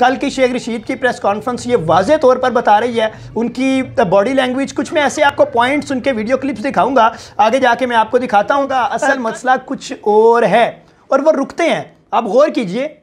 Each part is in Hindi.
कल की शेख रशीद की प्रेस कॉन्फ्रेंस ये वाजे तौर पर बता रही है उनकी बॉडी लैंग्वेज कुछ मैं ऐसे आपको पॉइंट्स उनके वीडियो क्लिप्स दिखाऊंगा आगे जाके मैं आपको दिखाता हूँ असल मसला कुछ और है और वो रुकते हैं आप गौर कीजिए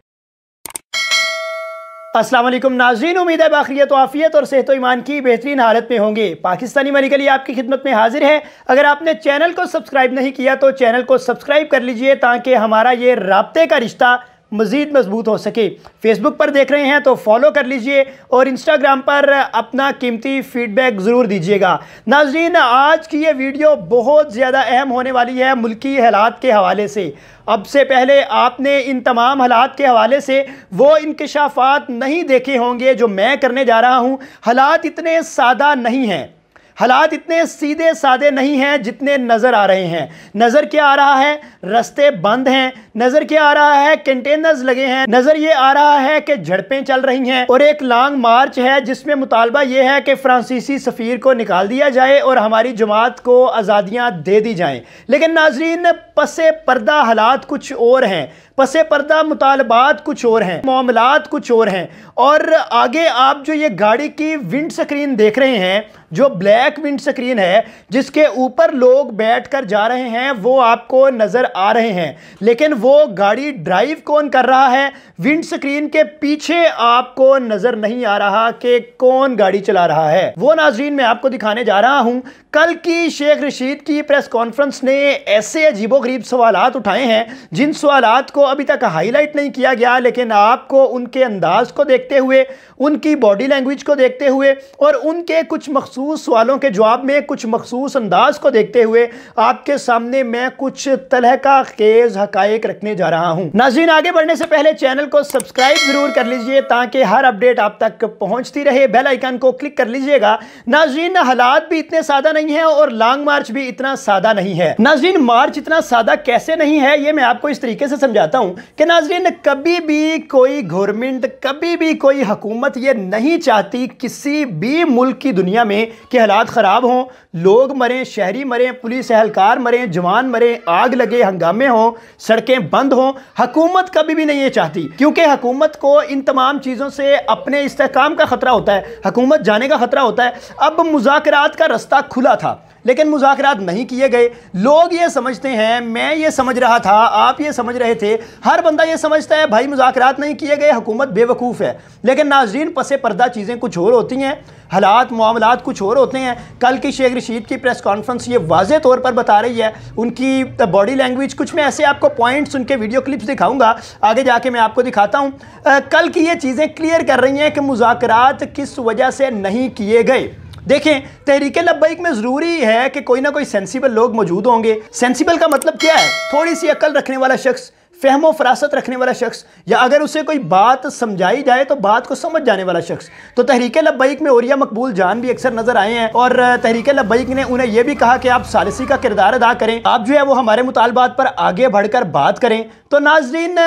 असलम नाजीन उम्मीद है बाखरियत तो आफ़ियत और सेहत ईमान की बेहतरीन हालत में होंगे पाकिस्तानी मनी लिए आपकी खिदमत में हाजिर है अगर आपने चैनल को सब्सक्राइब नहीं किया तो चैनल को सब्सक्राइब कर लीजिए ताकि हमारा ये रबते का रिश्ता मज़ीद मजबूत हो सके फेसबुक पर देख रहे हैं तो फॉलो कर लीजिए और इंस्टाग्राम पर अपना कीमती फीडबैक ज़रूर दीजिएगा नाजरीन आज की ये वीडियो बहुत ज़्यादा अहम होने वाली है मुल्की हालात के हवाले से अब से पहले आपने इन तमाम हालात के हवाले से वो इनकशाफात नहीं देखे होंगे जो मैं करने जा रहा हूँ हालात इतने सादा नहीं हैं हालात इतने सीधे सादे नहीं हैं जितने नज़र आ रहे हैं नज़र क्या आ रहा है रास्ते बंद हैं नजर क्या आ रहा है कंटेनर्स लगे हैं नजर ये आ रहा है कि झड़पें चल रही हैं और एक लॉन्ग मार्च है जिसमें मुतालबा यह है कि फ्रांसीसी सफ़ीर को निकाल दिया जाए और हमारी जमात को आज़ादियाँ दे दी जाएँ लेकिन नाजरीन पसे पर्दा हालात कुछ और हैं पसे पर्दा मुतालबात कुछ और हैं मामलात कुछ और हैं और आगे आप जो ये गाड़ी की विंड स्क्रीन देख रहे हैं जो ब्लैक विंड स्क्रीन है जिसके ऊपर लोग बैठ कर जा रहे हैं वो आपको नज़र आ रहे हैं लेकिन वो गाड़ी ड्राइव कौन कर रहा है विंड स्क्रीन के पीछे आपको नजर नहीं आ रहा कि कौन गाड़ी चला रहा है वो नाजरीन मैं आपको दिखाने जा रहा हूं कल की शेख रशीद की प्रेस कॉन्फ्रेंस ने ऐसे अजीबो गरीब सवाल उठाए हैं जिन सवाल को अभी तक हाईलाइट नहीं किया गया लेकिन आपको उनके अंदाज को देखते हुए उनकी बॉडी लैंग्वेज को देखते हुए और उनके कुछ मखसूस सवालों के जवाब में कुछ मखसूस अंदाज को देखते हुए आपके सामने मैं कुछ तलह का खेज हक रखने जा रहा हूँ नाजीन आगे बढ़ने से पहले चैनल को सब्सक्राइब जरूर कर लीजिए ताकि हर अपडेट आप तक पहुँचती रहे बेल आइकन को क्लिक कर लीजिएगा नाजीन हालात भी इतने सादा नहीं है और लॉन्ग मार्च भी इतना सादा नहीं है नाजीन मार्च इतना सादा कैसे नहीं है ये मैं आपको इस तरीके से समझाता हूँ कि नाजरीन कभी भी कोई गवर्नमेंट कभी भी कोई हुकूमत ये नहीं चाहती किसी भी मुल्क की दुनिया में कि हालात ख़राब हों लोग मरें शहरी मरें पुलिस एहलकार मरें जवान मरें आग लगे हंगामे हों सड़कें बंद हों हकूमत कभी भी नहीं ये चाहती क्योंकि हकूमत को इन तमाम चीज़ों से अपने इसकाम का ख़तरा होता है हकूमत जाने का ख़तरा होता है अब मुजाकर का रास्ता खुला था लेकिन मुजाकरात नहीं किए गए लोग ये समझते हैं मैं ये समझ रहा था आप ये समझ रहे थे हर बंदा ये समझता है भाई मुजाकर नहीं किए गए हुकूमत बेवकूफ़ है लेकिन नाजरीन पस पर्दा चीज़ें कुछ और होती हैं हालात मामला कुछ और होते हैं कल की शेख रशीद की प्रेस कॉन्फ्रेंस ये वाज तौर पर बता रही है उनकी बॉडी लैंग्वेज कुछ मैं ऐसे आपको पॉइंट्स उनके वीडियो क्लिप्स दिखाऊंगा आगे जाके मैं आपको दिखाता हूँ कल की ये चीज़ें क्लियर कर रही हैं कि मुजाकर किस वजह से नहीं किए गए देखें तहरीक लब्बैक में ज़रूरी है कि कोई ना कोई सेंसिबल लोग मौजूद होंगे सेंसिबल का मतलब क्या है थोड़ी सी अकल रखने वाला शख्स फहमो फरासत रखने वाला शख्स या अगर उसे कोई बात समझाई जाए तो बात को समझ जाने वाला शख्स तो तहरीक लब्बैक में ओरिया मकबूल जान भी अक्सर नजर आए हैं और तहरीक लब्बैक ने उन्हें यह भी कहा कि आप सालसी का किरदार अदा करें आप जो है वो हमारे मुतालबात पर आगे बढ़कर बात करें तो नाजरीन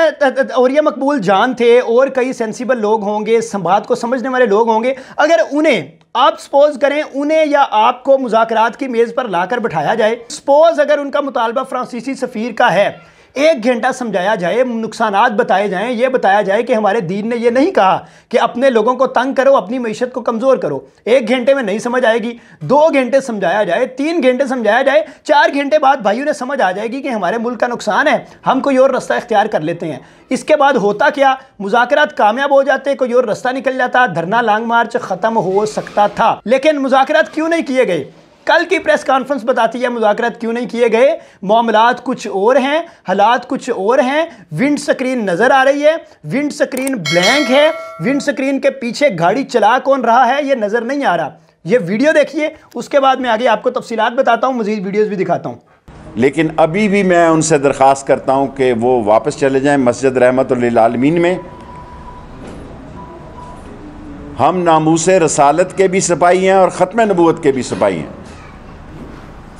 ओरिया मकबूल जान थे और कई सेंसिबल लोग होंगे बात को समझने वाले लोग होंगे अगर उन्हें आप सपोज करें उन्हें या आपको मुजाकर की मेज़ पर लाकर बैठाया जाए सपोज अगर उनका मुतालबा फ्रांसीसी सफ़ीर का है एक घंटा समझाया जाए नुकसान बताए जाएं ये बताया जाए कि हमारे दीन ने यह नहीं कहा कि अपने लोगों को तंग करो अपनी मीशत को कमज़ोर करो एक घंटे में नहीं समझ आएगी दो घंटे समझाया जाए तीन घंटे समझाया जाए चार घंटे बाद भाइयों ने समझ आ जाएगी कि हमारे मुल्क का नुकसान है हम कोई और रास्ता इख्तियार कर लेते हैं इसके बाद होता क्या मुजाकर कामयाब हो जाते कोई और रास्ता निकल जाता धरना लॉन्ग मार्च ख़त्म हो सकता था लेकिन मुजाकर क्यों नहीं किए गए कल की प्रेस कॉन्फ्रेंस बताती है मुजाकर क्यों नहीं किए गए मामला कुछ और हैं हालात कुछ और हैं विंड स्क्रीन नज़र आ रही है विंड स्क्रीन ब्लैंक है विंड स्क्रीन के पीछे गाड़ी चला कौन रहा है ये नज़र नहीं आ रहा ये वीडियो देखिए उसके बाद मैं आगे आपको तफसीत बताता हूँ मजीद वीडियोज़ भी दिखाता हूँ लेकिन अभी भी मैं उनसे दरख्वास्त करता हूँ कि वो वापस चले जाएँ मस्जिद रहमत आलमीन में हम नामूस रसालत के भी सिपाही हैं और ख़त्म नबूत के भी सिपाही हैं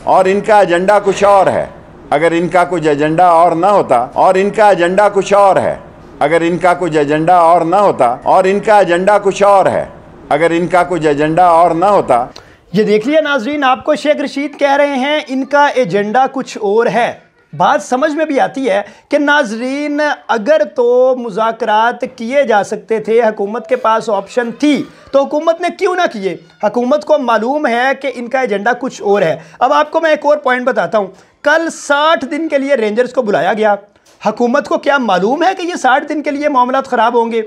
और इनका एजेंडा कुछ और है अगर इनका कुछ एजेंडा और ना होता और इनका एजेंडा कुछ और है अगर इनका कुछ एजेंडा और ना होता और इनका एजेंडा कुछ और है अगर इनका कुछ एजेंडा और ना होता ये देख लिया नाजरीन आपको शेख रशीद कह रहे हैं इनका एजेंडा कुछ और है बात समझ में भी आती है कि नाजरीन अगर तो मुजात किए जा सकते थे हकूमत के पास ऑप्शन थी तो हुकूमत ने क्यों ना किए हकूमत को मालूम है कि इनका एजेंडा कुछ और है अब आपको मैं एक और पॉइंट बताता हूँ कल साठ दिन के लिए रेंजर्स को बुलाया गया हकूमत को क्या मालूम है कि ये साठ दिन के लिए मामला ख़राब होंगे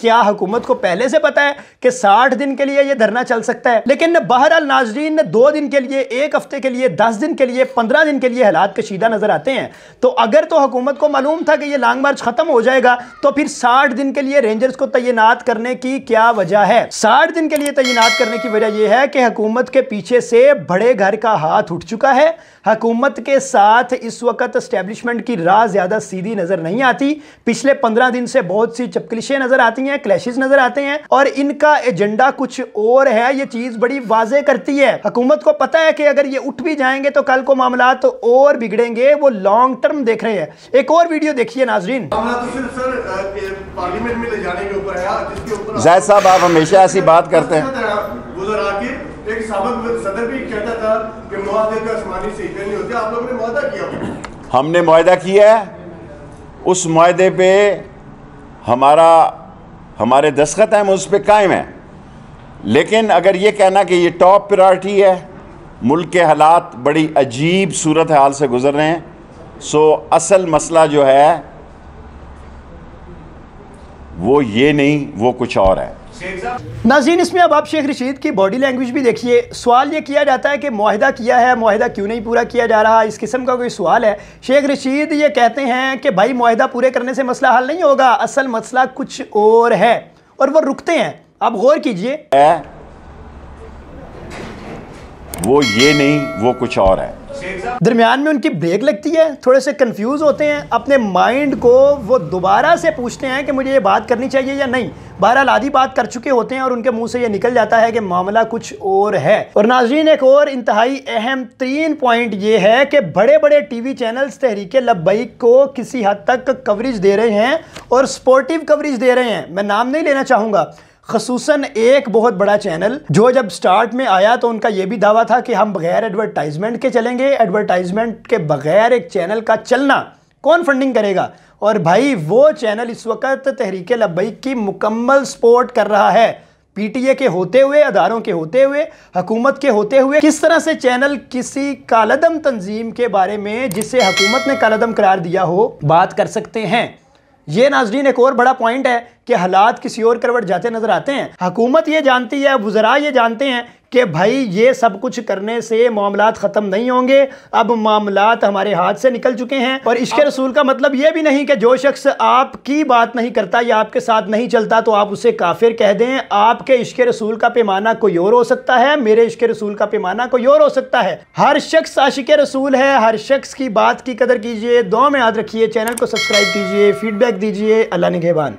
क्या हुकूमत को पहले से पता है कि 60 दिन के लिए यह धरना चल सकता है लेकिन बहरहाल नाजरीन ने दो दिन के लिए एक हफ्ते के लिए दस दिन के लिए पंद्रह दिन के लिए हालात कशीदा नजर आते हैं तो अगर तो हुकूमत को मालूम था कि यह लॉन्ग मार्च खत्म हो जाएगा तो फिर साठ दिन के लिए रेंजर्स को तैनात करने की क्या वजह है साठ दिन के लिए तैनात करने की वजह यह है कि हकूमत के पीछे से बड़े घर का हाथ उठ चुका है हकूमत के साथ इस वक्त स्टैब्लिशमेंट की राह ज्यादा सीधी नजर नहीं आती पिछले पंद्रह दिन से बहुत सी चपकलिशें नजर आती रही हैं क्लैशेस नजर आते हैं और इनका एजेंडा कुछ और है ये चीज बड़ी वाजे करती है हकूमत को पता है कि अगर ये उठ भी जाएंगे तो कल को मामला तो और बिगड़ेंगे वो लॉन्ग टर्म देख रहे हैं एक और वीडियो देखिए नाजरीन तो जैद साहब आप हमेशा ऐसी बात अच्छा, करते हैं अच्छा, अच्छा, एक सदर भी कहता था कि मुआदे का तो आसमानी सीखने नहीं होते आप लोगों ने मुआदा किया हमने मुआदा किया है उस माहे पे हमारा हमारे दस्खत हैं उस पर कायम हैं लेकिन अगर ये कहना कि ये टॉप प्रायोरिटी है मुल्क के हालात बड़ी अजीब सूरत हाल से गुज़र रहे हैं सो असल मसला जो है वो ये नहीं वो कुछ और है नाजीन इसमें अब आप शेख रशीद की बॉडी लैंग्वेज भी देखिए सवाल ये किया जाता है कि माहिदा किया है माहिदा क्यों नहीं पूरा किया जा रहा इस किस्म का कोई सवाल है शेख रशीद ये कहते हैं कि भाई माहिदा पूरे करने से मसला हल नहीं होगा असल मसला कुछ और है और वो रुकते हैं आप गौर कीजिए वो ये नहीं वो कुछ और है दरमियान में उनकी ब्रेक लगती है थोड़े से कंफ्यूज होते हैं अपने माइंड को वो दोबारा से पूछते हैं कि मुझे ये बात करनी चाहिए या नहीं बहरहाल आधी बात कर चुके होते हैं और उनके मुंह से ये निकल जाता है कि मामला कुछ और है और नाजरीन एक और इंतहाई अहम तीन पॉइंट ये है कि बड़े बड़े टीवी चैनल्स तहरीक लब्बैक को किसी हद तक कवरेज दे रहे हैं और स्पोर्टिव कवरेज दे रहे हैं मैं नाम नहीं लेना चाहूँगा खसूस एक बहुत बड़ा चैनल जो जब स्टार्ट में आया तो उनका यह भी दावा था कि हम बगैर एडवर्टाइजमेंट के चलेंगे एडवर्टाइजमेंट के बगैर एक चैनल का चलना कौन फंडिंग करेगा और भाई वो चैनल इस वक्त तहरीक लबई की मुकम्मल सपोर्ट कर रहा है पीटीए के होते हुए अदारों के होते हुए हकूमत के होते हुए किस तरह से चैनल किसी कालदम तंजीम के बारे में जिसे हकूमत ने कालदम करार दिया हो बात कर सकते हैं ये नाजरीन एक और बड़ा पॉइंट है कि हालात किसी और करवट जाते नजर आते हैं हकूमत ये जानती है वजरा ये जानते हैं कि भाई ये सब कुछ करने से मामला ख़त्म नहीं होंगे अब मामला हमारे हाथ से निकल चुके हैं और इसके रसूल का मतलब यह भी नहीं कि जो शख्स आपकी बात नहीं करता या आपके साथ नहीं चलता तो आप उसे काफिर कह दें आपके इश्क रसूल का पैमाना कोई और हो सकता है मेरे इश्क रसूल का पैमाना कोई और हो सकता है हर शख्स आशिक रसूल है हर शख्स की बात की कदर कीजिए दो में याद रखिए चैनल को सब्सक्राइब कीजिए फीडबैक दीजिए अल्लाह निगेबान